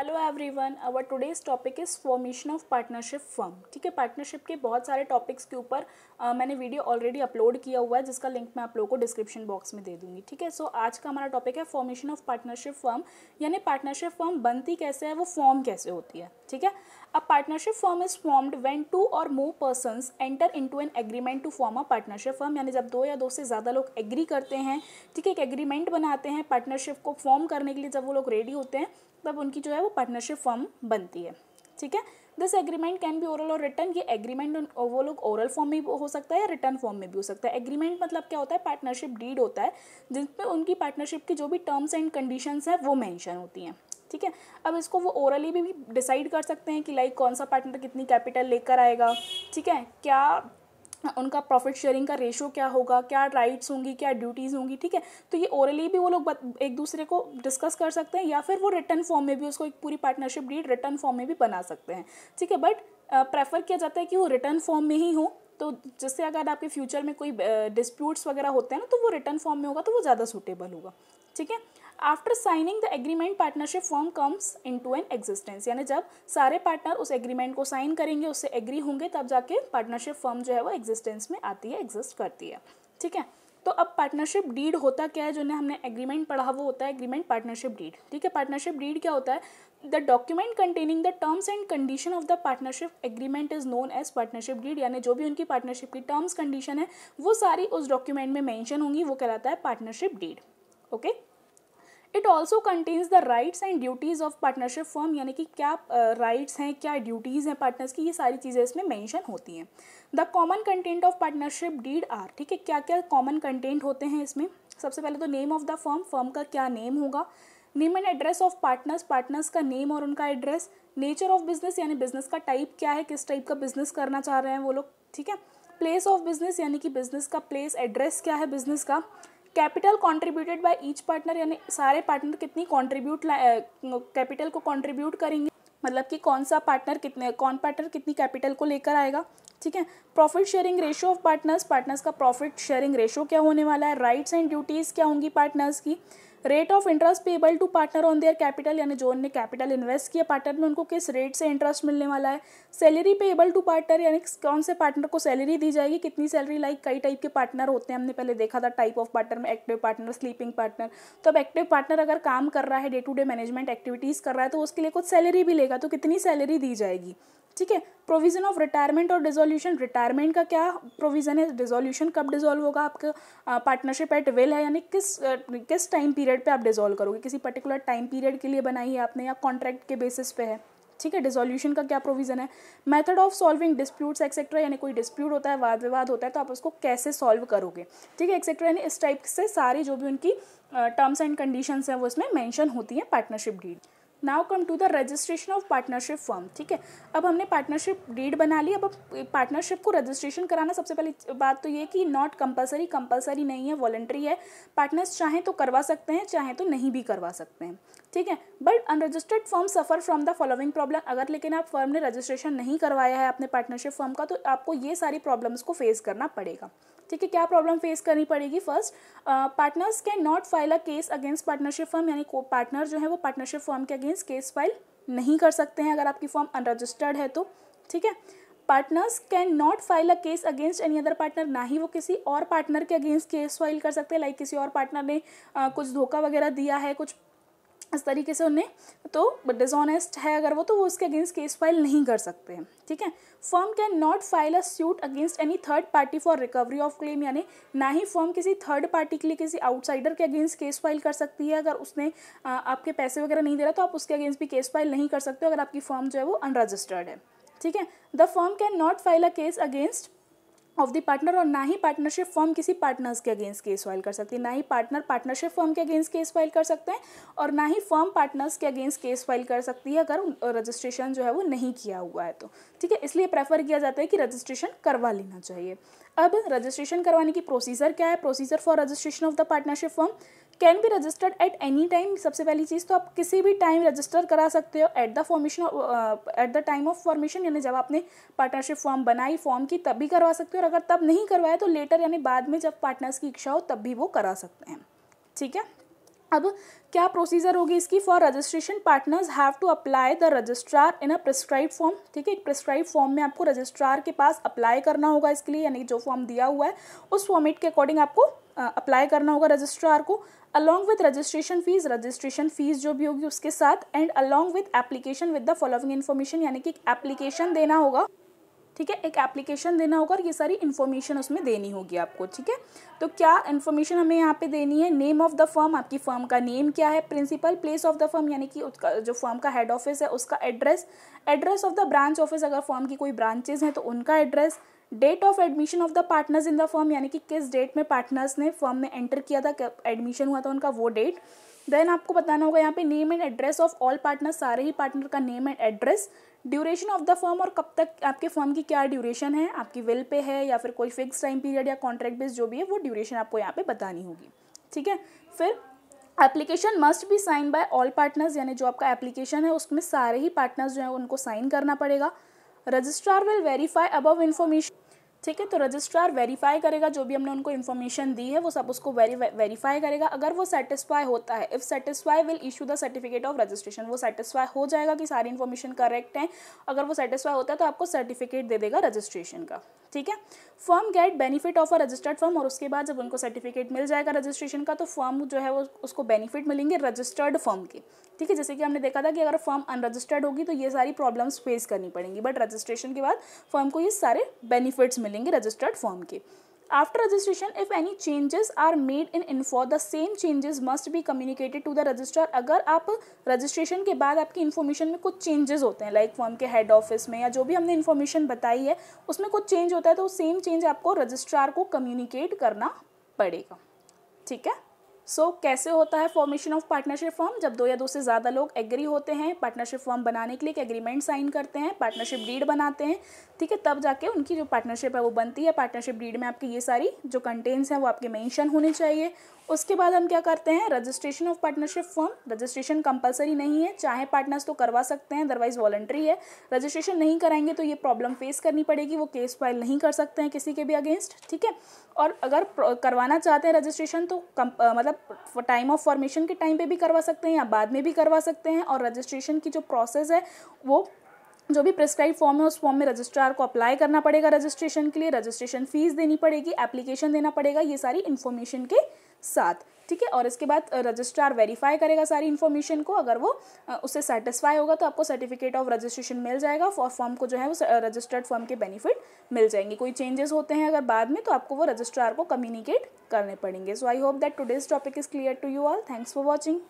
Hello everyone our today's topic is formation of partnership firm ठीक है partnership के बहुत सारे टॉपिक्स के ऊपर मैंने वीडियो ऑलरेडी अपलोड किया हुआ है जिसका लिंक मैं आप लोगों को डिस्क्रिप्शन बॉक्स में दे दूंगी ठीक है सो आज का हमारा टॉपिक है फॉर्मेशन ऑफ पार्टनरशिप फर्म यानी पार्टनरशिप फर्म बनती कैसे है वो फॉर्म कैसे होती है ठीक है अब partnership firm is formed when two or more persons enter to an agreement to form a partnership firm यानी जब दो या दो से ज़्यादा लोग एग्री करते हैं ठीक है एक एग्रीमेंट बनाते हैं पार्टनरशिप को फॉर्म करने के लिए जब वो लोग रेडी होते हैं तब उनकी जो है वो पार्टनरशिप फॉर्म बनती है ठीक है this agreement can be oral or written ये एग्रीमेंट वो लोग ओरल फॉर्म में हो सकता है या रिटर्न फॉर्म में भी हो सकता है एग्रीमेंट मतलब क्या होता है पार्टनरशिप डीड होता है जिसमें उनकी पार्टनरशिप की जो भी टर्म्स एंड कंडीशंस है वो मैंशन होती हैं ठीक है अब इसको वो ओरली भी डिसाइड कर सकते हैं कि लाइक कौन सा पार्टनर कितनी कैपिटल लेकर आएगा ठीक है क्या उनका प्रॉफिट शेयरिंग का रेशो क्या होगा क्या राइट्स होंगी क्या ड्यूटीज़ होंगी ठीक है तो ये ओरली भी वो लोग एक दूसरे को डिस्कस कर सकते हैं या फिर वो रिटर्न फॉर्म में भी उसको एक पूरी पार्टनरशिप डीड रिटर्न फॉर्म में भी बना सकते हैं ठीक है बट प्रेफर किया जाता है कि वो रिटर्न फॉर्म में ही हो तो जिससे अगर आपके फ्यूचर में कोई डिस्प्यूट्स वगैरह होते हैं ना तो वो रिटर्न फॉर्म में होगा तो वो ज़्यादा सूटेबल होगा ठीक है after signing the agreement partnership form comes into an existence यानी जब सारे पार्टनर उस एग्रीमेंट को साइन करेंगे उससे एग्री होंगे तब जाके पार्टनरशिप फॉर्म जो है वो एग्जिस्टेंस में आती है एग्जिस्ट करती है ठीक है तो अब पार्टनरशिप डीड होता क्या है जो ने हमने एग्रीमेंट पढ़ा वो होता है एग्रीमेंट पार्टनरशिप डीड ठीक है पार्टनरशिप डीड क्या होता है the document containing the terms and condition of the partnership agreement is known as partnership deed यानी जो भी उनकी पार्टनरशिप की टर्म्स कंडीशन है वो सारी उस डॉक्यूमेंट में मैंशन होंगी वो कहलाता है partnership deed okay okay? It also contains the rights and duties of partnership firm यानी कि क्या राइट्स uh, हैं क्या ड्यूटीज़ हैं पार्टनर्स की ये सारी चीज़ें इसमें मैंशन होती हैं the common content of partnership deed are ठीक है क्या क्या कॉमन कंटेंट होते हैं इसमें सबसे पहले तो name of the firm firm का क्या नेम होगा name and address of partners partners का नेम और उनका एड्रेस नेचर ऑफ बिजनेस यानी बिजनेस का टाइप क्या है किस टाइप का बिजनेस करना चाह रहे हैं वो लोग ठीक है प्लेस ऑफ बिजनेस यानी कि बिजनेस का प्लेस एड्रेस क्या है बिजनेस का capital contributed by each partner यानी सारे पार्टनर कितनी कंट्रीब्यूट कैपिटल को कंट्रीब्यूट करेंगे मतलब कि कौन सा पार्टनर कितने कौन पार्टनर कितनी कैपिटल को लेकर आएगा ठीक है profit sharing ratio of partners partners का प्रॉफिट शेयरिंग रेशियो क्या होने वाला है राइट्स एंड ड्यूटीज़ क्या होंगी पार्टनर्स की rate of interest payable to partner on their capital यानी जो उनने कैपिटल इन्वेस्ट किया पार्टनर में उनको किस रेट से इंटरेस्ट मिलने वाला है सैलरी पेबल टू पार्टनर यानी कौन से पार्टनर को सैलरी दी जाएगी कितनी सैलरी लाइक कई टाइप के पार्टनर होते हैं हमने पहले देखा था टाइप ऑफ पार्टनर में एक्टिव पार्टनर स्लीपिंग पार्टनर तो अब एक्टिव पार्टनर अगर काम कर रहा है day to day management activities कर रहा है तो उसके लिए कुछ सैलरी भी लेगा तो कितनी सैलरी दी जाएगी ठीक है प्रोविजन ऑफ रिटायरमेंट और डिजोल्यूशन रिटायरमेंट का क्या प्रोविजन है डिजोल्यूशन कब डिजोल्व होगा आपका पार्टनरशिप एट विल है यानी किस किस टाइम पीरियड पीरियड पे आप डिजोल्व करोगे किसी पर्टिकुलर टाइम पीरियड के लिए बनाई है आपने या कॉन्ट्रैक्ट के बेसिस पे है ठीक है डिजोल्यूशन का क्या प्रोविज़न है method of solving disputes etcetera यानी कोई डिस्प्यूट होता है वाद विवाद होता है तो आप उसको कैसे सॉल्व करोगे ठीक है एक्सेट्रा यानी इस टाइप से सारी जो भी उनकी टर्म्स एंड कंडीशंस हैं वो इसमें मेंशन होती हैं partnership deed now come to the registration of partnership firm ठीक है अब हमने पार्टनरशिप डीड बना ली अब पार्टनरशिप को रजिस्ट्रेशन कराना सबसे पहली बात तो ये कि नॉट कंपलसरी कंपलसरी नहीं है वॉलेंट्री है पार्टनर्स चाहें तो करवा सकते हैं चाहें तो नहीं भी करवा सकते हैं ठीक है but unregistered firm suffer from the following problem अगर लेकिन आप फर्म ने रजिस्ट्रेशन नहीं करवाया है अपने पार्टनरशिप फर्म का तो आपको ये सारी प्रॉब्लम्स को फेस करना पड़ेगा ठीक है क्या प्रॉब्लम फेस करनी पड़ेगी first partners can not file a case against partnership firm यानी को पार्टनर जो है वो पार्टनरशिप फर्म के अगेंस्ट केस फाइल नहीं कर सकते हैं अगर आपकी फॉर्म अनरजिस्टर्ड है तो ठीक है partners can not file a case against any other partner ना ही वो किसी और पार्टनर के अगेंस्ट केस फाइल कर सकते हैं लाइक किसी और पार्टनर ने आ, कुछ धोखा वगैरह दिया है कुछ इस तरीके से उन्हें तो डिजॉनेस्ट है अगर वो तो वो उसके अगेंस्ट केस फाइल नहीं कर सकते हैं ठीक है firm can not file a suit against any third party for recovery of claim यानी ना ही फर्म किसी थर्ड पार्टी के लिए किसी आउटसाइडर के अगेंस्ट केस फाइल कर सकती है अगर उसने आ, आपके पैसे वगैरह नहीं दे रहा तो आप उसके अगेंस्ट भी केस फाइल नहीं कर सकते अगर आपकी फर्म जो है वो अनरजिस्टर्ड है ठीक है the firm can not file a case against of the partner और ना ही पार्टनरशिप फॉर्म किसी पार्टनर्स के अगेंस्ट केस फाइल कर सकती है ना ही पार्टनर पार्टनरशिप फॉर्म के अगेंस्ट केस फाइल कर सकते हैं और ना ही फॉर्म पार्टनर्स के अगेंस्ट केस फाइल कर सकती है अगर रजिस्ट्रेशन जो है वो नहीं किया हुआ है तो ठीक है इसलिए प्रेफर किया जाता है कि रजिस्ट्रेशन करवा लेना चाहिए अब रजिस्ट्रेशन करवाने की प्रोसीजर क्या है procedure for registration of the partnership form can be registered at any time सबसे पहली चीज़ तो आप किसी भी टाइम रजिस्टर करा सकते हो at the formation at the time of formation यानी जब आपने पार्टनरशिप फॉर्म बनाई फॉर्म की तब भी करवा सकते हो और अगर तब नहीं करवाया तो लेटर यानी बाद में जब पार्टनर्स की इच्छा हो तब भी वो करा सकते हैं ठीक है अब क्या प्रोसीजर होगी इसकी for registration partners have to apply the registrar in a prescribe form ठीक है एक प्रिस्क्राइब फॉर्म में आपको रजिस्ट्रार के पास अप्लाई करना होगा इसके लिए यानी जो फॉर्म दिया हुआ है उस फॉर्मेट के अकॉर्डिंग आपको अप्लाई करना होगा रजिस्ट्रार को along with registration fees registration fees जो भी होगी उसके साथ and along with application with the following information यानी कि एप्लीकेशन देना होगा ठीक है एक एप्लीकेशन देना होगा और ये सारी इन्फॉर्मेशन उसमें देनी होगी आपको ठीक है तो क्या इन्फॉर्मेशन हमें यहाँ पे देनी है नेम ऑफ द फर्म आपकी फर्म का नेम क्या है principal place of the firm यानी कि उसका जो फर्म का हेड ऑफिस है उसका address address of the branch office अगर फर्म की कोई ब्रांचेज हैं तो उनका address date of admission of the partners in the firm यानी कि किस डेट में पार्टनर्स ने फर्म में एंटर किया था एडमिशन हुआ था उनका वो डेट देन आपको बताना होगा यहाँ पे name and address of all partner सारे ही पार्टनर का name and address duration of the firm और कब तक आपके फर्म की क्या ड्यूरेशन है आपकी विल पे है या फिर कोई फिक्स टाइम पीरियड या कॉन्ट्रैक्ट बेस जो भी है वो ड्यूरेशन आपको यहाँ पे बतानी होगी ठीक है फिर application must be sign by all partners यानी जो आपका एप्लीकेशन है उसमें सारे ही पार्टनर्स जो है उनको साइन करना पड़ेगा registrar will verify above information ठीक है तो रजिस्ट्रार वेरीफाई करेगा जो भी हमने उनको इन्फॉर्मेशन दी है वो सब उसको वेरी वेरीफाई करेगा अगर वो सेटिस्फाई होता है if satisfy will issue the certificate of registration वो सेटिस्फाई हो जाएगा कि सारी इन्फॉर्मेशन करेक्ट है अगर वो सेटिस्फाई होता है तो आपको सर्टिफिकेट दे देगा रजिस्ट्रेशन का ठीक है firm get benefit of a registered firm और उसके बाद जब उनको सर्टिफिकेट मिल जाएगा रजिस्ट्रेशन का तो फर्म जो है वो उसको बेनिफिट मिलेंगे रजिस्टर्ड फर्म के ठीक है जैसे कि हमने देखा था कि अगर फर्म अनरजिस्टर्ड होगी तो ये सारी प्रॉब्लम्स फेस करनी पड़ेंगी बट रजिस्ट्रेशन के बाद फर्म को ये सारे बेनिफिट्स मिलेंगे रजिस्टर्ड फर्म के after registration if any changes are made in info the same changes must be communicated to the register अगर आप रजिस्ट्रेशन के बाद आपकी इन्फॉर्मेशन में कुछ चेंजेस होते हैं लाइक फॉर्म के हेड ऑफिस में या जो भी हमने इन्फॉर्मेशन बताई है उसमें कुछ चेंज होता है तो सेम चेंज आपको रजिस्ट्रार को कम्युनिकेट करना पड़ेगा ठीक है सो so, कैसे होता है फॉर्मेशन ऑफ पार्टनरशिप फॉर्म जब दो या दो से ज़्यादा लोग एग्री होते हैं पार्टनरशिप फॉर्म बनाने के लिए एक एग्रीमेंट साइन करते हैं पार्टनरशिप डीड बनाते हैं ठीक है तब जाके उनकी जो पार्टनरशिप है वो बनती है पार्टनरशिप डीड में आपकी ये सारी जो कंटेंट्स हैं वो आपके मेंशन होने चाहिए उसके बाद हम क्या करते हैं registration of partnership firm registration compulsory नहीं है चाहे पार्टनर्स तो करवा सकते हैं अदरवाइज वॉलंट्री है रजिस्ट्रेशन नहीं कराएंगे तो ये प्रॉब्लम फेस करनी पड़ेगी वो केस फाइल नहीं कर सकते हैं किसी के भी अगेंस्ट ठीक है और अगर करवाना चाहते हैं रजिस्ट्रेशन तो कम, आ, मतलब टाइम ऑफ फॉर्मेशन के टाइम पर भी करवा सकते हैं या बाद में भी करवा सकते हैं और रजिस्ट्रेशन की जो प्रोसेस है वो जो भी प्रिस्क्राइब फॉर्म है उस फॉर्म में रजिस्ट्रार को अप्लाई करना पड़ेगा रजिस्ट्रेशन के लिए रजिस्ट्रेशन फीस देनी पड़ेगी एप्लीकेशन देना पड़ेगा ये सारी इन्फॉर्मेशन के साथ ठीक है और इसके बाद रजिस्ट्रार वेरीफाई करेगा सारी इन्फॉर्मेशन को अगर वो उससे सेटिस्फाई होगा तो आपको सर्टिफिकेट ऑफ रजिस्ट्रेशन मिल जाएगा और फॉर्म को जो है वो रजिस्टर्ड फॉर्म के बेनिफिट मिल जाएंगे कोई चेंजेस होते हैं अगर बाद में तो आपको वो रजिस्ट्रार को कम्युनिकेट करने पड़ेंगे so I hope that today's topic is clear to you all thanks for watching